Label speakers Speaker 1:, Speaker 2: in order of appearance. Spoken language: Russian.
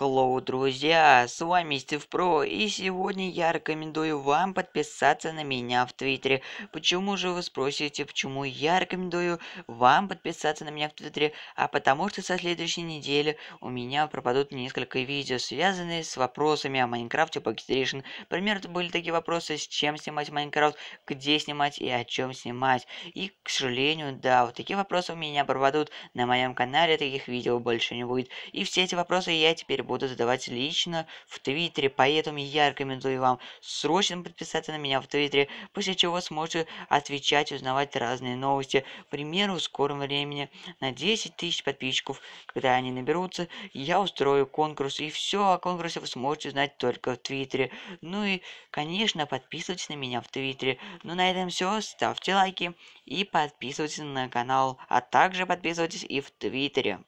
Speaker 1: Hello, друзья, с вами Стив Про, и сегодня я рекомендую вам подписаться на меня в Твиттере. Почему же вы спросите, почему я рекомендую вам подписаться на меня в Твиттере? А потому что со следующей недели у меня пропадут несколько видео, связанные с вопросами о Майнкрафте по Extraction. Например, это были такие вопросы, с чем снимать Майнкрафт, где снимать и о чем снимать. И, к сожалению, да, вот такие вопросы у меня пропадут на моем канале, таких видео больше не будет. И все эти вопросы я теперь буду задавать лично в Твиттере, поэтому я рекомендую вам срочно подписаться на меня в Твиттере, после чего сможете отвечать, узнавать разные новости. К примеру, в скором времени на 10 тысяч подписчиков, когда они наберутся, я устрою конкурс, и все о конкурсе вы сможете знать только в Твиттере. Ну и, конечно, подписывайтесь на меня в Твиттере. Ну на этом все, ставьте лайки и подписывайтесь на канал, а также подписывайтесь и в Твиттере.